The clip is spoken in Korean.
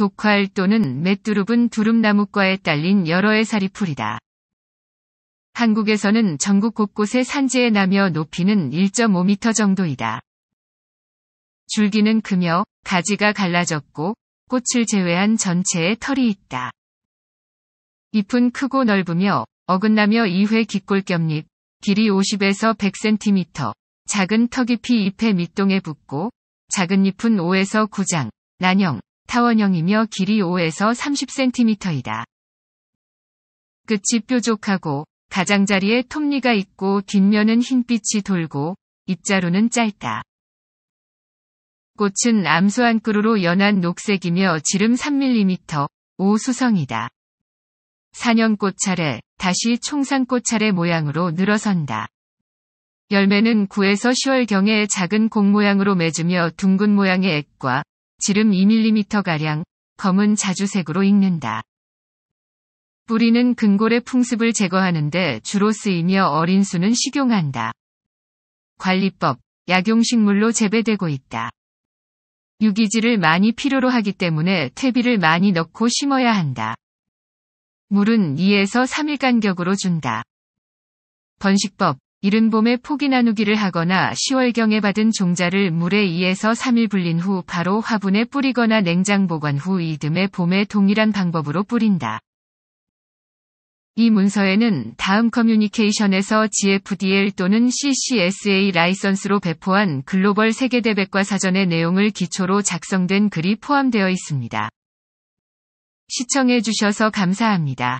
독활 또는 메뚜룹은 두릅나무과에 딸린 여러 의 사리풀이다. 한국에서는 전국 곳곳에 산지에 나며 높이는 1.5m 정도이다. 줄기는 크며 가지가 갈라졌고 꽃을 제외한 전체에 털이 있다. 잎은 크고 넓으며 어긋나며 2회 깃골겹잎, 길이 50에서 100cm, 작은 턱잎이 잎의 밑동에 붙고 작은 잎은 5에서 9장, 난형, 타원형이며 길이 5에서 30cm이다. 끝이 뾰족하고 가장자리에 톱니가 있고 뒷면은 흰빛이 돌고 입자로는 짧다. 꽃은 암소한끌으로 연한 녹색이며 지름 3mm, 5수성이다. 산년꽃 차례, 다시 총상꽃 차례 모양으로 늘어선다. 열매는 9에서 10월경에 작은 공 모양으로 맺으며 둥근 모양의 액과 지름 2mm가량 검은 자주색으로 익는다. 뿌리는 근골의 풍습을 제거하는데 주로 쓰이며 어린 수는 식용한다. 관리법, 약용식물로 재배되고 있다. 유기질을 많이 필요로 하기 때문에 퇴비를 많이 넣고 심어야 한다. 물은 2에서 3일 간격으로 준다. 번식법, 이른 봄에 포기 나누기를 하거나 10월경에 받은 종자를 물에 2에서 3일 불린 후 바로 화분에 뿌리거나 냉장 보관 후 이듬해 봄에 동일한 방법으로 뿌린다. 이 문서에는 다음 커뮤니케이션에서 GFDL 또는 CCSA 라이선스로 배포한 글로벌 세계대백과 사전의 내용을 기초로 작성된 글이 포함되어 있습니다. 시청해주셔서 감사합니다.